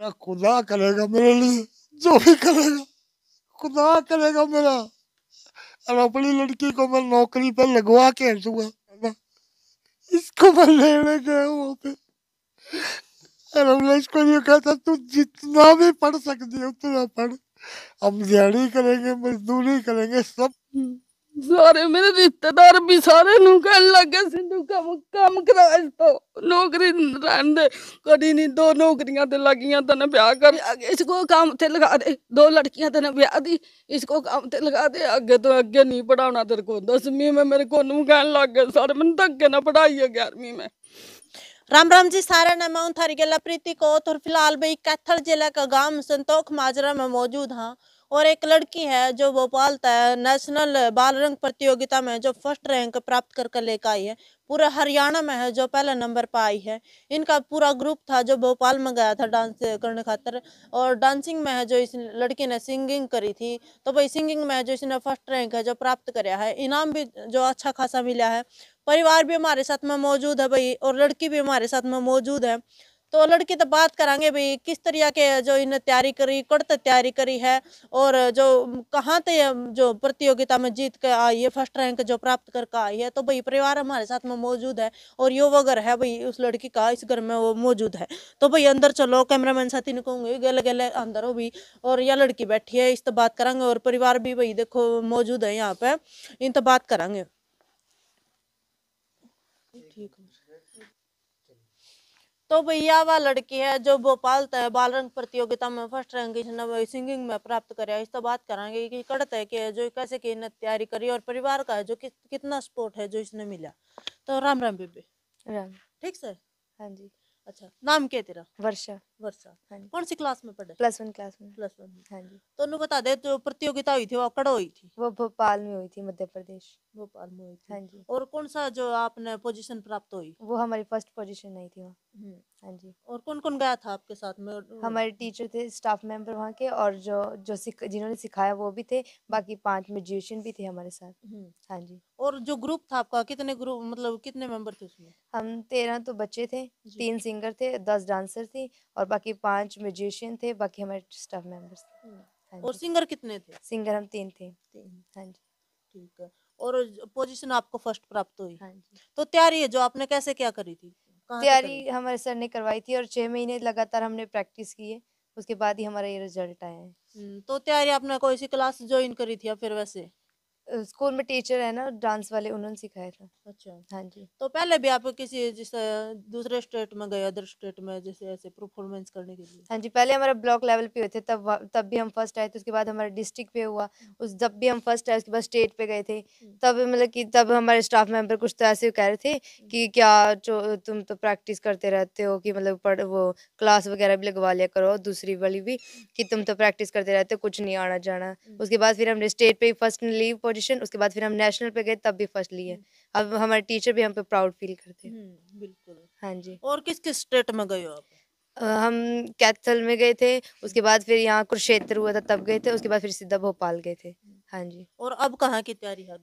मेरा खुदा करेगा मेरे लिए जो भी करेगा खुदा करेगा मेरा और अपनी लड़की को मैं नौकरी पर लगवा के दूंगा इसको मैं लेने गया वहाँ पे इसको ये कहता तू जितना भी पढ़ सकती है उतना पढ़ हम दिहाड़ी करेंगे मजदूरी करेंगे सब सारे मेरे रिश्तेदार भी सारे कह लग सिंधू कम कम करा तो नौकरी रहने कभी नहीं दो नौकरियां तो लग गई तेने ब्याह कर इसको काम से लगा दे दो लड़कियां तेने ब्याह दी इसको काम से लगा दे अगे तो अगे नहीं पढ़ा तेरे को दसवीं में मेरे को कहन लग गए सारे मैंने तो अगे ना पढ़ाई है ग्यारहवीं में राम राम जी सारे ने मैं थारी गल प्रीति कौत और फिलहाल भाई कैथल जिले का गांव संतोख माजरा में मौजूद हाँ और एक लड़की है जो भोपाल नेशनल बाल रंग प्रतियोगिता में जो फर्स्ट रैंक प्राप्त कर कर लेकर आई है पूरा हरियाणा में है जो पहला नंबर पर आई है इनका पूरा ग्रुप था जो भोपाल में गया था डांस करने खातर और डांसिंग में है जो इस लड़की ने सिंगिंग करी थी तो भाई सिंगिंग में है जो इसने फर्स्ट रैंक है जो प्राप्त कराया है इनाम भी जो अच्छा खासा मिला है परिवार भी हमारे साथ में मौजूद है भाई और लड़की भी हमारे साथ में मौजूद है तो लड़की तो बात करांगे भाई किस तरह के जो इन तैयारी करी कड़ तैयारी करी है और जो कहाँ ते जो प्रतियोगिता में जीत के आई है फर्स्ट रैंक जो प्राप्त करके आई है तो भाई परिवार हमारे साथ में मौजूद है और यो वगर है भाई उस लड़की का इस घर में वो मौजूद है तो भाई अंदर चलो कैमरामैन साथी ने कहूँगी गले गले अंदर हो भी और यह लड़की बैठी है इस तो बात करांगे और परिवार भी भाई देखो मौजूद है यहाँ पे इन तो बात करांगे तो भैया वह लड़की है जो भोपाल तय बाल रंग प्रतियोगिता में फर्स्ट रैंक सिंगिंग में प्राप्त करे इस तो बात करेंगे कि कड़त है कि जो कैसे की इन्हें तैयारी करी और परिवार का है जो कि, कितना सपोर्ट है जो इसने मिला तो राम राम बीबी राम ठीक सर हाँ जी अच्छा नाम क्या तेरा वर्षा वर्षा हाँ कौन सी क्लास में पढ़े प्लस वन क्लास में प्लस वन हाँ जी तो बता दे जो प्रतियोगिता हुई थी वो कड़ो हुई थी वो भोपाल में हुई थी मध्य प्रदेश भोपाल में हुई थी हाँ जी और कौन सा जो आपने पोजीशन प्राप्त हुई वो हमारी फर्स्ट पोजीशन नहीं थी वहाँ हम्म। हाँ जी और कौन कौन गया था आपके साथ में हमारे टीचर थे स्टाफ मेंबर वहाँ के और जो जो सिख जिन्होंने सिखाया वो भी थे बाकी पांच म्यूजिशियन भी थे हमारे साथ हम्म। हाँ जी और जो ग्रुप था आपका कितने ग्रुप मतलब कितने मेंबर थे उसमें हम तेरह तो बच्चे थे तीन सिंगर थे दस डांसर थी और बाकी पांच म्यूजिशियन थे बाकी हमारे स्टाफ मेंबर्स थे हम्म। हाँ और सिंगर कितने थे सिंगर हम तीन थे तीन हाँ जी ठीक है और पोजीशन आपको फर्स्ट प्राप्त हुई हाँ जी। तो तैयारी है जो आपने कैसे क्या करी थी तैयारी हमारे सर ने करवाई थी और छह महीने लगातार हमने प्रैक्टिस की है उसके बाद ही हमारा ये रिजल्ट आया है हम्म, तो तैयारी आपने कोई सी क्लास ज्वाइन करी थी या फिर वैसे स्कूल में टीचर है ना डांस वाले उन्होंने सिखाया था अच्छा हाँ जी तो पहले भी आप किसी जैसे दूसरे स्टेट में गए अदर स्टेट में जैसे ऐसे परफॉर्मेंस करने के लिए हाँ जी पहले हमारा ब्लॉक लेवल पे हुए थे तब तब भी हम फर्स्ट आए थे उसके बाद हमारा डिस्ट्रिक्ट पे हुआ हम्म। उस जब भी हम फर्स्ट आए उसके बाद स्टेट पे गए थे हम्म। तब मतलब की तब हमारे स्टाफ मेंबर कुछ तो ऐसे कह रहे थे हम्म। कि क्या जो तुम तो प्रैक्टिस करते रहते हो कि मतलब पढ़ वो क्लास वगैरह भी लगवा लिया करो दूसरी वाली भी कि तुम तो प्रैक्टिस करते रहते हो कुछ नहीं आना जाना उसके बाद फिर हमने स्टेट पे फर्स्ट लीव पोजिशन ऑडिशन उसके बाद फिर हम नेशनल पे गए तब भी फर्स्ट लिए हम्म। अब हमारे टीचर भी हम पे प्राउड फील करते हैं हम्म, बिल्कुल हाँ जी और किस किस स्टेट में गए हो आप हम कैथल में गए थे उसके बाद फिर यहाँ कुरुक्षेत्र हुआ था तब गए थे उसके बाद फिर सीधा भोपाल गए थे हम्म। हाँ जी और अब कहाँ की तैयारी है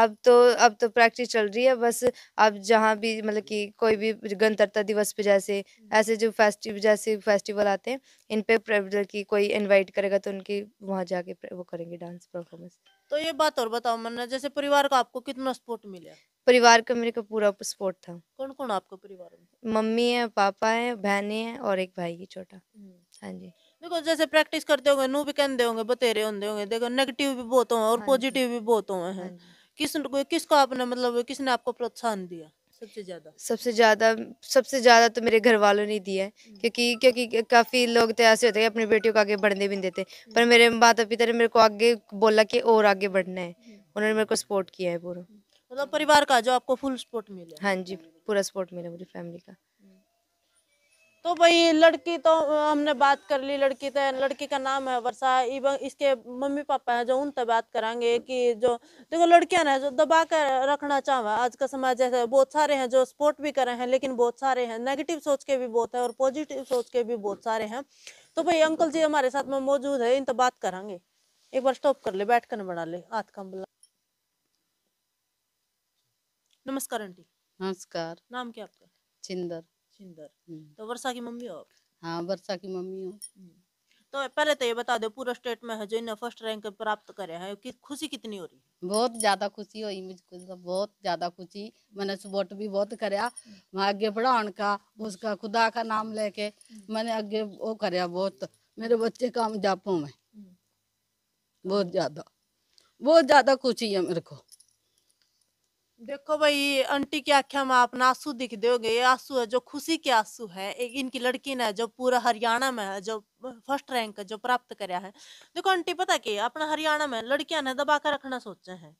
अब तो अब तो प्रैक्टिस चल रही है बस अब जहाँ भी मतलब कि कोई भी गणतंत्र दिवस पे जैसे हम्म। ऐसे जो फेस्टिव जैसे फेस्टिवल आते हैं इन पे मतलब कि कोई इनवाइट करेगा तो उनकी वहाँ जाके वो करेंगे डांस परफॉर्मेंस तो ये बात और बताओ मन्ना जैसे परिवार का आपको कितना सपोर्ट मिला परिवार का मेरे का पूरा सपोर्ट था कौन कौन आपका परिवार मम्मी है पापा है बहने हैं और एक भाई है छोटा हम्म। हाँ जी देखो जैसे प्रैक्टिस करते होंगे नू भी कहते होंगे बतेरे होंगे देखो नेगेटिव भी बहुत हो और पॉजिटिव हाँ भी बहुत हो हैं हाँ किस किसको आपने मतलब किसने आपको प्रोत्साहन दिया सबसे ज्यादा सबसे ज्यादा सबसे ज्यादा तो मेरे घर वालों ने दिया है हम्म। क्योंकि क्योंकि काफी लोग तो ऐसे होते हैं अपनी बेटियों को आगे बढ़ने भी नहीं देते हम्म। पर मेरे माता पिता ने मेरे को आगे बोला कि और आगे बढ़ना है हम्म। उन्होंने मेरे को सपोर्ट किया है पूरा मतलब परिवार का जो आपको फुल सपोर्ट मिला हाँ जी पूरा सपोर्ट मिला मुझे फैमिली का तो भाई लड़की तो हमने बात कर ली लड़की तो लड़की का नाम है वर्षा इवन इसके मम्मी पापा हैं जो उनसे बात करेंगे कि जो देखो लड़कियां ना जो दबा कर रखना चाहवा आज का समाज जैसे बहुत सारे हैं जो सपोर्ट भी करे हैं लेकिन बहुत सारे हैं नेगेटिव सोच के भी बहुत है और पॉजिटिव सोच के भी बहुत सारे हैं तो भाई अंकल जी हमारे साथ में मौजूद है इन तो बात करेंगे एक बार स्टॉप कर ले बैठ कर बना ले हाथ का नमस्कार आंटी नमस्कार नाम क्या आपका चिंदर छिंदर हम्म। तो वर्षा की मम्मी हो आप हाँ वर्षा की मम्मी हूँ हम्म। तो पहले तो ये बता दो पूरा स्टेट में है जो इन्हें फर्स्ट रैंक प्राप्त करे है कि खुशी कितनी हो रही है बहुत ज्यादा खुशी हुई मुझको बहुत ज्यादा खुशी मैंने सपोर्ट भी बहुत कराया हम्म। मैं आगे बढ़ाने का उसका खुदा का नाम लेके मैंने आगे वो कराया बहुत मेरे बच्चे काम जापो में बहुत ज्यादा बहुत ज्यादा खुशी है मेरे को देखो भाई आंटी की आख्या में आप आंसू दिख दोगे ये आंसू है जो खुशी के आंसू है एक इनकी लड़की ने जो पूरा हरियाणा में जो फर्स्ट रैंक जो प्राप्त कराया है देखो आंटी पता की अपना हरियाणा में लड़कियां ने दबा कर रखना सोचे हैं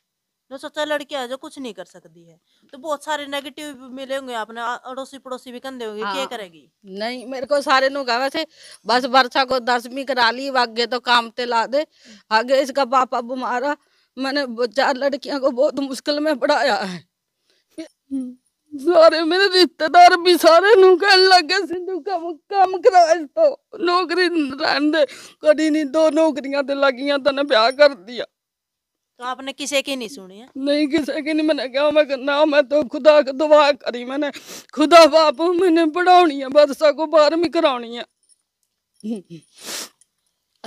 जो सोचा लड़की है जो कुछ नहीं कर सकती है तो बहुत सारे नेगेटिव मिले होंगे आपने अड़ोसी पड़ोसी भी कंधे होंगे क्या हाँ। करेगी नहीं मेरे को सारे लोग थे बस वर्षा को दसवीं करा ली आगे तो काम ते ला दे आगे इसका पापा बीमार है मैंने चार लड़कियां को बहुत मुश्किल में पढ़ाया है सारे मेरे रिश्तेदार भी सारे नु कह लगे सिंधु काम काम कराए तो नौकरी रहन दे कभी नहीं दो नौकरियां ते तो लगियां तने ब्याह कर दिया तो आपने किसी की नहीं सुनी नहीं किसी की नहीं मैंने कहा मैं ना मैं तो खुदा की दुआ करी मैंने खुदा बाप मैंने पढ़ानी है बरसा को बारहवीं करानी है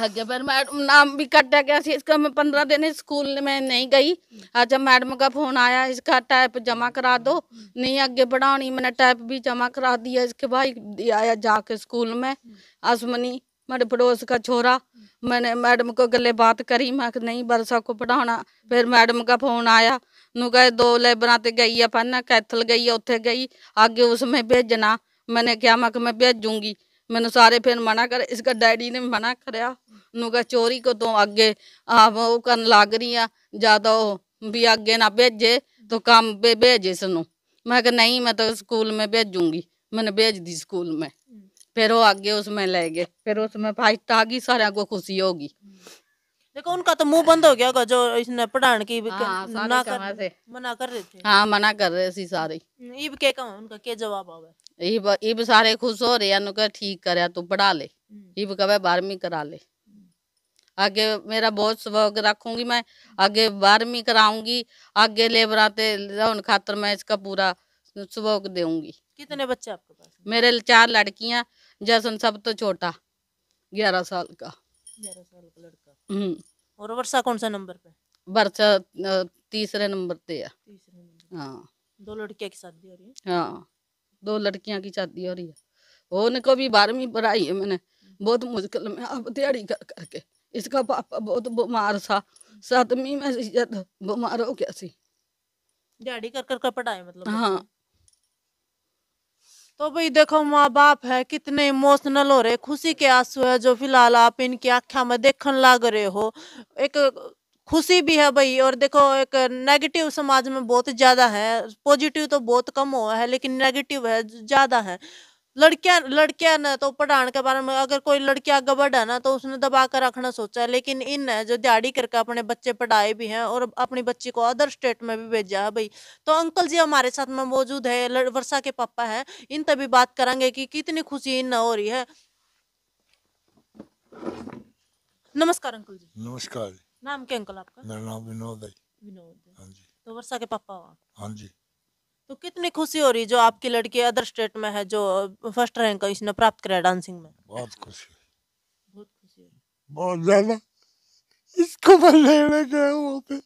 आगे पर मैडम नाम भी कटा गया था इसका मैं पंद्रह दिन स्कूल में नहीं गई अच्छा मैडम का फोन आया इसका टाइप जमा करा दो नहीं आगे बढ़ानी मैंने टाइप भी जमा करा दिया इसके भाई आया जाके स्कूल में आसमनी मेरे पड़ोस का छोरा मैंने मैडम को गले बात करी मैं नहीं बरसा को पढ़ाना फिर मैडम का फोन आया नु गए दो लेबरा ते गई अपन कैथल गई उथे गई आगे उसमें भेजना मैंने क्या मैं भेजूंगी मैंने सारे फिर मना करे इसका डैडी ने मना कराया उन्होंने चोरी को तो अगे आप वो कर लग रही है ज्यादा भी अगे ना भेजे तो काम पे भेजे सनू मैं कहा नहीं मैं तो स्कूल में भेजूंगी मैंने भेज दी स्कूल में फिर वो आगे उसमें ले गए फिर उसमें फाइट आ गई सारे को खुशी होगी देखो उनका तो मुंह बंद हो गया जो इसने पढ़ाने की हाँ, ना कर, मना कर रहे थे हाँ मना कर रहे थे सारे इब के उनका के जवाब आवे इब इब सारे खुश हो रहे हैं कह ठीक कर तू पढ़ा ले इब हम्म। कहे बारहवीं करा ले आगे मेरा बहुत सबक रखूंगी मैं आगे बारहवीं कराऊंगी आगे लेबर बनाते उन खातर मैं इसका पूरा सबक दूंगी कितने बच्चे आपके पास मेरे चार लड़कियां जसन सब तो छोटा ग्यारह साल का ग्यारह साल का लड़का हम्म और वर्षा कौन सा नंबर पे वर्षा तीसरे नंबर पे है हाँ दो लड़कियां के साथ भी हो रही है हाँ दो लड़कियां की शादी हो रही है होने को भी बारहवीं पढ़ाई है मैंने बहुत मुश्किल में अब दिहाड़ी कर करके इसका पापा बहुत बीमार था सातवीं में बीमार हो गया सी दिहाड़ी कर कर, कर पढ़ाई मतलब हाँ तो भाई देखो माँ बाप है कितने इमोशनल हो रहे खुशी के आंसू है जो फिलहाल आप इनकी आख्या में देखने लग रहे हो एक खुशी भी है भाई और देखो एक नेगेटिव समाज में बहुत ज्यादा है पॉजिटिव तो बहुत कम हुआ है लेकिन नेगेटिव है ज्यादा है लड़कियां लड़कियां ने तो पढ़ाने के बारे में अगर कोई लड़कियां गबड़ है ना तो उसने दबा कर रखना सोचा है लेकिन इन जो दिहाड़ी करके अपने बच्चे पढ़ाए भी हैं और अपनी बच्ची को अदर स्टेट में भी भेजा है भाई तो अंकल जी हमारे साथ में मौजूद है वर्षा के पापा हैं इन तभी बात करेंगे कि कितनी खुशी इन हो रही है नमस्कार अंकल जी नमस्कार नाम क्या अंकल आपका मेरा नाम विनोद है विनोद हाँ जी तो वर्षा के पापा हो हाँ जी तो कितनी खुशी हो रही जो आपकी लड़की अदर स्टेट में है जो फर्स्ट रैंक का इसने प्राप्त कराया डांसिंग में बहुत खुशी बहुत खुशी बहुत ज्यादा इसको मैं लेने गया वहाँ पे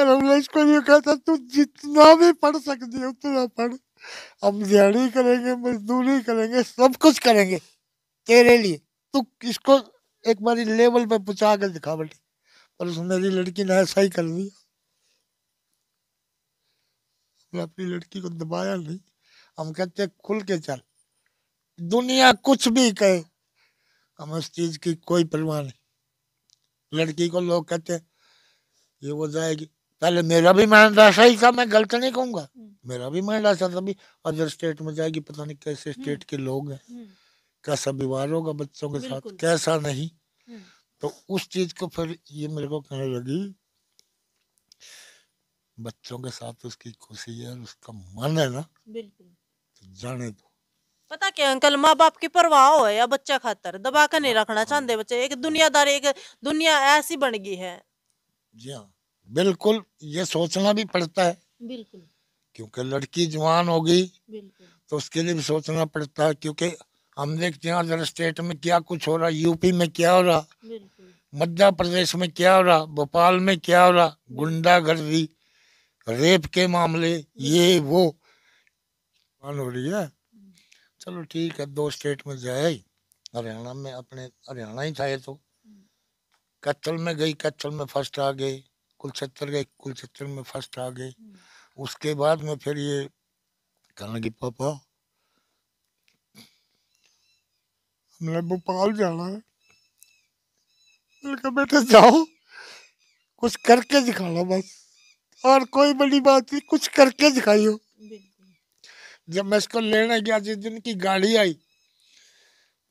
अरे हमने इसको ये कहता था तू जितना भी पढ़ सकती है उतना पढ़ हम दिहाड़ी करेंगे मजदूरी करेंगे सब कुछ करेंगे तेरे लिए तू इसको एक बारी लेवल पे पूछा कर दिखा बेटी पर उस मेरी लड़की ने ऐसा ही कर दिया हमने अपनी लड़की को दबाया नहीं हम कहते खुल के चल दुनिया कुछ भी कहे हम उस चीज की कोई परवाह नहीं लड़की को लोग कहते ये वो जाएगी पहले मेरा भी माइंड ऐसा ही था मैं गलत नहीं कहूंगा हम्म। मेरा भी माइंड ऐसा था भी अदर स्टेट में जाएगी पता नहीं कैसे स्टेट हम्म। के लोग हैं हम्म। कैसा व्यवहार होगा बच्चों के साथ कैसा नहीं हम्म। तो उस चीज को फिर ये मेरे को कहने लगी बच्चों के साथ उसकी खुशी है उसका मन है ना तो जाने दो पता क्या अंकल माँ बाप की परवाह हो या बच्चा खातर दबा कर नहीं हाँ, रखना हाँ। चाहते बच्चे एक दुनियादार एक दुनिया ऐसी बन गई है जी हाँ बिल्कुल ये सोचना भी पड़ता है बिल्कुल क्योंकि लड़की जवान होगी तो उसके लिए भी सोचना पड़ता है क्योंकि हम देखते हैं अदर स्टेट में क्या कुछ हो रहा यूपी में क्या हो रहा मध्य प्रदेश में क्या हो रहा भोपाल में क्या हो रहा गुंडागर्दी रेप के मामले ये वो हो रही है चलो ठीक है दो स्टेट में जाए हरियाणा में अपने हरियाणा ही था ये तो कच्छल में गई कच्छल में फर्स्ट आ गए कुलछत्तर गए कुलछत्तर में फर्स्ट आ गए हम्म। उसके बाद में फिर ये कहना कि पापा हमने भोपाल जाना है कहा बेटा जाओ कुछ करके दिखाना बस और कोई बड़ी बात नहीं कुछ करके दिखाइयो जब मैं इसको लेने गया जिस दिन की गाड़ी आई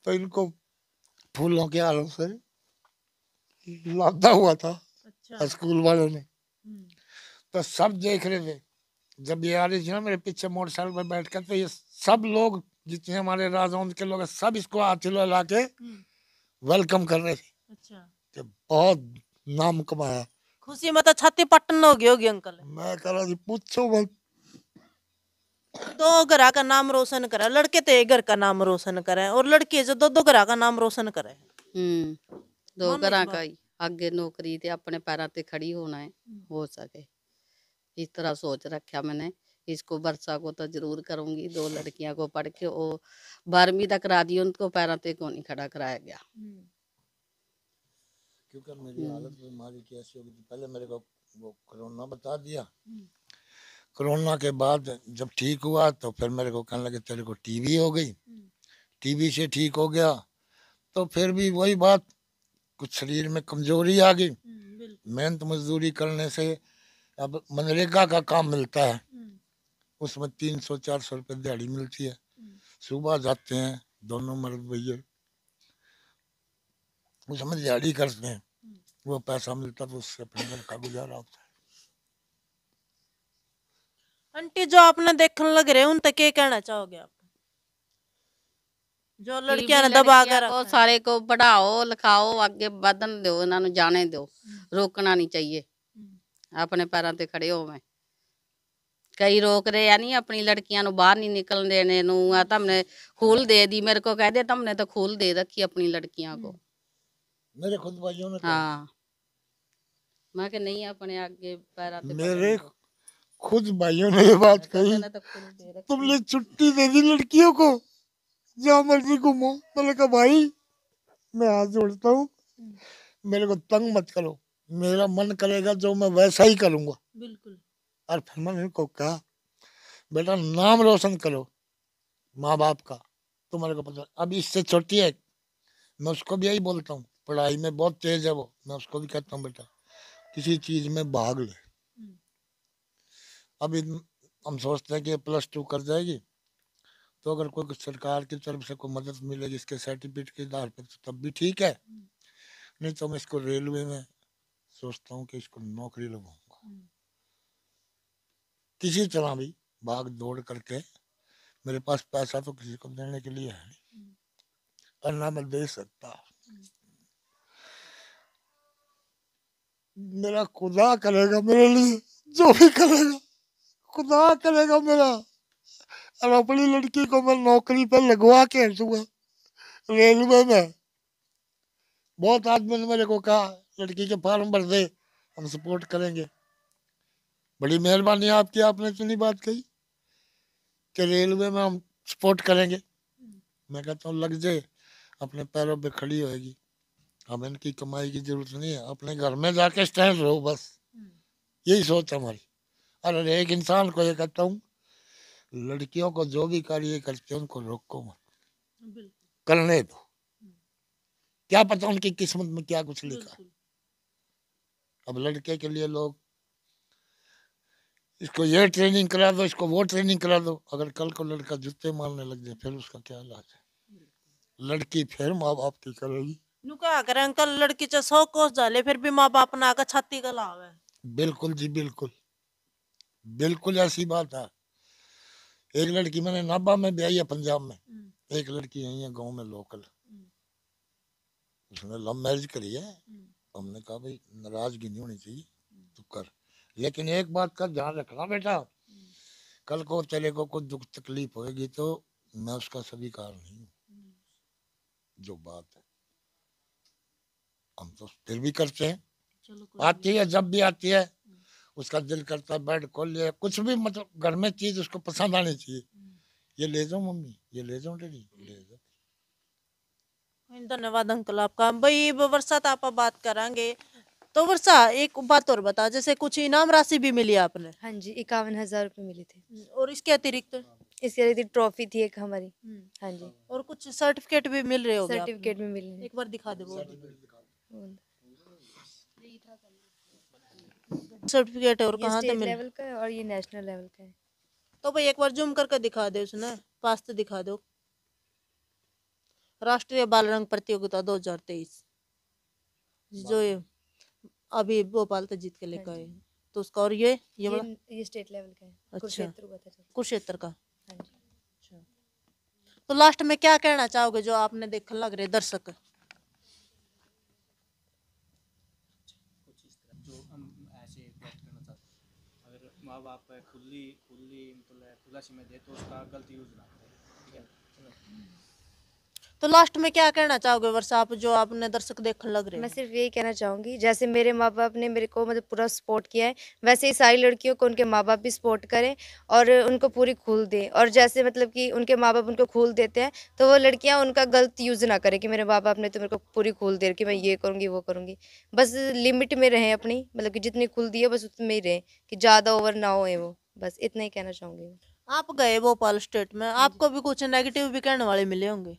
तो इनको फूलों के आलों से लादा हुआ था अच्छा। स्कूल वालों ने हम्म। तो सब देख रहे थे जब ये आ रही थी ना मेरे पीछे मोटरसाइकिल पर बैठ कर तो ये सब लोग जितने हमारे राजवंश के लोग सब इसको आथिला ला के वेलकम कर रहे थे अच्छा बहुत नाम कमाया खुशी में तो छाती पट्टन हो गई होगी अंकल मैं कह रहा पूछो मत दो घर का नाम रोशन करे लड़के तो एक घर का नाम रोशन करे और लड़के जो दो दो घर का नाम रोशन करे हम्म, दो घर का ही आगे नौकरी ते अपने पैर ते खड़ी होना है हम्म। हो सके इस तरह सोच रखा मैंने इसको वर्षा को तो जरूर करूंगी दो लड़कियां को पढ़ के वो बारहवीं तक करा दी उनको पैरों ते को नहीं खड़ा कराया गया क्योंकि मेरी हालत बीमारी की तो ऐसी होगी पहले मेरे को वो कोरोना बता दिया कोरोना के बाद जब ठीक हुआ तो फिर मेरे को कहने लगे तेरे को टीवी हो गई टीवी से ठीक हो गया तो फिर भी वही बात कुछ शरीर में कमजोरी आ गई मेहनत मजदूरी करने से अब मनरेगा का काम मिलता है उसमें तीन सौ चार सौ रुपये दिहाड़ी मिलती है हम्म। सुबह जाते हैं दोनों मर्द भैया उसमें दिहाड़ी करते हैं हम्म। वो पैसा मिलता तो उससे अपने घर का गुजारा होता है आंटी जो आपने देखने लग रहे उन तक कहना चाहोगे आप जो लड़कियां दबा कर को सारे को पढ़ाओ लिखाओ आगे ਵਧਣ ਦਿਓ ਇਹਨਾਂ ਨੂੰ ਜਾਣੇ ਦਿਓ ਰੋਕਣਾ ਨਹੀਂ ਚਾਹੀਏ ਆਪਣੇ ਪੈਰਾਂ ਤੇ ਖੜੇ ਹੋਵੇਂ कई रोक रहे ਆ ਨਹੀਂ ਆਪਣੀ ਲੜਕੀਆਂ ਨੂੰ ਬਾਹਰ ਨਹੀਂ ਨਿਕਲਣ ਦੇਣੇ ਨੂੰ ਆ ਤੁਮਨੇ ਖੂਲ ਦੇ ਦੀ ਮੇਰੇ ਕੋ ਕਹਦੇ ਤੁਮਨੇ ਤਾਂ ਖੂਲ ਦੇ ਰੱਖੀ ਆਪਣੀ ਲੜਕੀਆਂ ਕੋ ਮੇਰੇ ਖੁਦ ਭਾਈਓ ਨੇ मैं कि नहीं अपने आगे पैर मेरे खुद भाइयों ने ये बात कही तुमने छुट्टी दे दी लड़कियों को जहाँ मर्जी घूमो मैंने कहा भाई मैं हाथ जोड़ता हूँ मेरे को तंग मत करो मेरा मन करेगा जो मैं वैसा ही करूँगा बिल्कुल और फिर मैंने उनको कहा बेटा नाम रोशन करो माँ बाप का तुम्हारे को पता अब इससे छोटी है मैं उसको भी यही बोलता हूँ पढ़ाई में बहुत तेज है वो मैं उसको भी कहता हूँ बेटा किसी चीज में भाग ले हम्म। अभी हम सोचते हैं कि प्लस टू कर जाएगी तो अगर कोई सरकार की तरफ से कोई मदद मिलेगी इसके सर्टिफिकेट के आधार पर तो तब भी ठीक है हम्म। नहीं तो मैं इसको रेलवे में सोचता हूँ कि इसको नौकरी लगाऊंगा हम्म। किसी तरह भी भाग दौड़ करके मेरे पास पैसा तो किसी को देने के लिए है नहीं और ना मैं दे सकता मेरा खुदा करेगा मेरे लिए जो भी करेगा खुदा करेगा मेरा और अपनी लड़की को मैं नौकरी पर लगवा के दूंगा रेलवे में बहुत आदमी ने मेरे को कहा लड़की के फॉर्म भर दे हम सपोर्ट करेंगे बड़ी मेहरबानी आपकी आपने इतनी बात कही कि रेलवे में हम सपोर्ट करेंगे मैं कहता हूँ लग जाए अपने पैरों पे खड़ी होएगी हम इनकी कमाई की जरूरत नहीं है अपने घर में जाके स्टैंड रहो बस यही सोच हमारी और एक इंसान को ये कहता हूँ लड़कियों को जो भी कार्य करते हैं उनको रोको मत करने दो क्या पता उनकी किस्मत में क्या कुछ लिखा अब लड़के के लिए लोग इसको ये ट्रेनिंग करा दो इसको वो ट्रेनिंग करा दो अगर कल को लड़का जूते मारने लग जाए फिर उसका क्या इलाज है लड़की फिर माँ बाप की करेगी अगर अंकल लड़की चा सौ कोस जाले फिर भी माँ बाप ना छाती का है बिल्कुल जी बिल्कुल बिल्कुल ऐसी बात है एक लड़की मैंने नाभा में ब्याई है पंजाब में एक लड़की यही है गाँव में लोकल उसने लव मैरिज करी है हमने कहा भाई नाराजगी नहीं होनी चाहिए तू कर लेकिन एक बात का ध्यान रखना बेटा कल को चले को कुछ दुख तकलीफ होगी तो मैं उसका स्वीकार नहीं हूँ जो बात है हम तो फिर भी करते हैं आती है जब भी आती है उसका दिल करता है बेड खोल लिया कुछ भी मतलब घर में चीज उसको पसंद आनी चाहिए ये ले जाओ मम्मी ये ले जाओ डेडी ले जाओ धन्यवाद अंकल आपका भाई वर्षा तो आप बात करेंगे तो वर्षा एक बात और बता जैसे कुछ इनाम राशि भी मिली आपने हाँ जी इक्यावन हजार रूपए मिली थी और इसके अतिरिक्त इसके अतिरिक्त ट्रॉफी थी एक हमारी हम्म। हाँ जी और कुछ सर्टिफिकेट भी मिल रहे हो सर्टिफिकेट भी मिल रहे एक बार दिखा दे सर्टिफिकेट और कहाँ तक लेवल का है और ये नेशनल लेवल का है तो भाई एक बार जूम करके दिखा दे उसने पास तो दिखा दो राष्ट्रीय बाल रंग प्रतियोगिता 2023 जो ये अभी भोपाल तक जीत के हाँ लेकर आए तो उसका और ये ये ये, ये स्टेट लेवल का है अच्छा। कुरुक्षेत्र का हाँ अच्छा। तो लास्ट में क्या कहना चाहोगे जो आपने देख लग रहे दर्शक माँ बाप खुली खुली मतलब खुला समय दे तो उसका गलत यूज ना करें ठीक है तो लास्ट में क्या कहना चाहोगे वर्षा आप जो आपने दर्शक देखने लग रहे मैं सिर्फ यही कहना चाहूंगी जैसे मेरे माँ बाप ने मेरे को मतलब पूरा सपोर्ट किया है वैसे ही सारी लड़कियों को उनके माँ बाप भी सपोर्ट करें और उनको पूरी खूल दें और जैसे मतलब कि उनके माँ बाप उनको खूल देते हैं तो वो लड़कियाँ उनका गलत यूज़ ना करें कि मेरे माँ बाप ने तो मेरे को पूरी खूल दे रखी मैं ये करूँगी वो करूँगी बस लिमिट में रहें अपनी मतलब कि जितनी खुल दी है बस उतनी ही रहें कि ज़्यादा ओवर ना हो वो बस इतना ही कहना चाहूँगी आप गए भोपाल स्टेट में हाँ आपको भी कुछ नेगेटिव भी कहने वाले मिले होंगे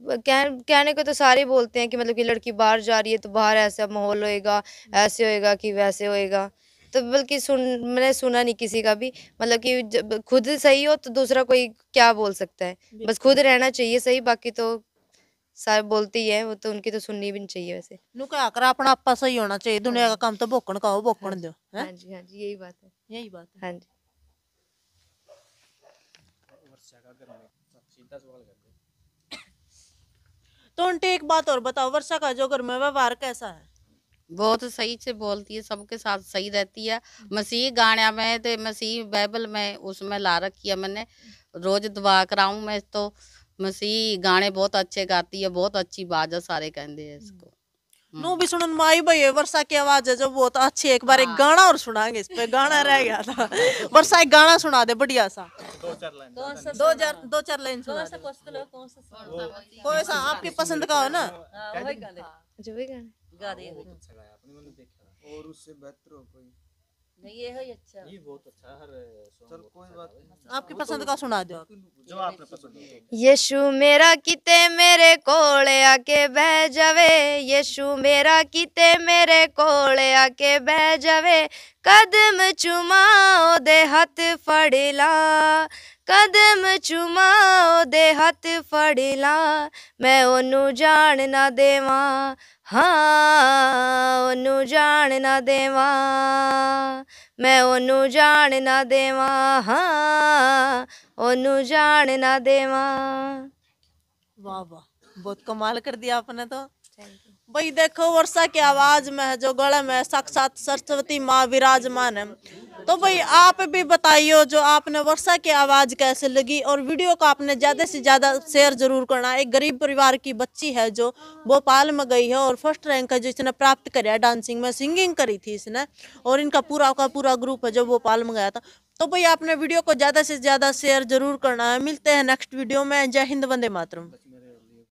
कह कहने को तो सारे बोलते हैं कि मतलब कि लड़की बाहर जा रही है तो बाहर ऐसा माहौल होएगा ऐसे होएगा कि वैसे होएगा तो बल्कि सुन मैंने सुना नहीं किसी का भी मतलब कि खुद सही हो तो दूसरा कोई क्या बोल सकता है बस खुद रहना चाहिए सही बाकी तो सारे बोलते ही है वो तो उनकी तो सुननी भी नहीं चाहिए वैसे नुका अपना आपा सही होना चाहिए दुनिया हाँ का काम तो भोकन का हो भोकन दो हाँ जी हाँ जी यही बात है यही बात है हाँ जी तो आंटी एक बात और बताओ वर्षा का घर में व्यवहार कैसा है बहुत तो सही से बोलती है सबके साथ सही रहती है मसीह गाने में तो मसीह बाइबल में उसमें ला रखी है मैंने रोज दुआ कराऊं मैं तो मसीह गाने बहुत अच्छे गाती है बहुत अच्छी बाजा सारे कहते हैं इसको हम्म। नू भी सुन माई भाई वर्षा की आवाज है जब बहुत तो अच्छी एक बार एक हाँ। गाना और सुनाएंगे इस पे गाना रह गया था वर्षा एक गाना सुना दे बढ़िया सा दो चार लाइन दो चार लाइन सुना तो सा हाँ, आपकी हाँ, पसंद का हो ना जो भी गाना गा दे और उससे बेहतर हो कोई नहीं अच्छा। अच्छा अच्छा तो पसंद का सुना दो जो आपने पसंद तो। यीशु मेरा किते मेरे कोले आके बह जावे यीशु मेरा किते मेरे कोले आके बह जावे कदम चुमाओ दे हाथ फड़ ला ਕਦਮ ਚੁਮਾਓ ਦੇ ਹੱਥ ਫੜ ਲਾ ਮੈਂ ਉਹਨੂੰ ਜਾਣ ਨਾ ਦੇਵਾਂ ਹਾਂ ਉਹਨੂੰ ਜਾਣ ਨਾ ਦੇਵਾਂ ਮੈਂ ਉਹਨੂੰ ਜਾਣ ਨਾ ਦੇਵਾਂ ਹਾਂ ਉਹਨੂੰ ਜਾਣ ਨਾ ਦੇਵਾਂ ਵਾਹ ਵਾਹ ਬਹੁਤ ਕਮਾਲ ਕਰ ਦਿਆ ਆਪਨੇ ਤਾਂ ਥੈਂਕ भाई देखो वर्षा की आवाज में है जो गले में साक्षात सरस्वती माँ विराजमान है तो भाई आप भी बताइयो जो आपने वर्षा की आवाज कैसे लगी और वीडियो को आपने ज्यादा से ज्यादा शेयर जरूर करना एक गरीब परिवार की बच्ची है जो भोपाल में गई है और फर्स्ट रैंक है जो इसने प्राप्त कराया डांसिंग में सिंगिंग करी थी इसने और इनका पूरा का पूरा ग्रुप है जो भोपाल में गया था तो भाई आपने वीडियो को ज्यादा से ज्यादा शेयर जरूर करना है मिलते हैं नेक्स्ट वीडियो में जय हिंद वंदे मातरम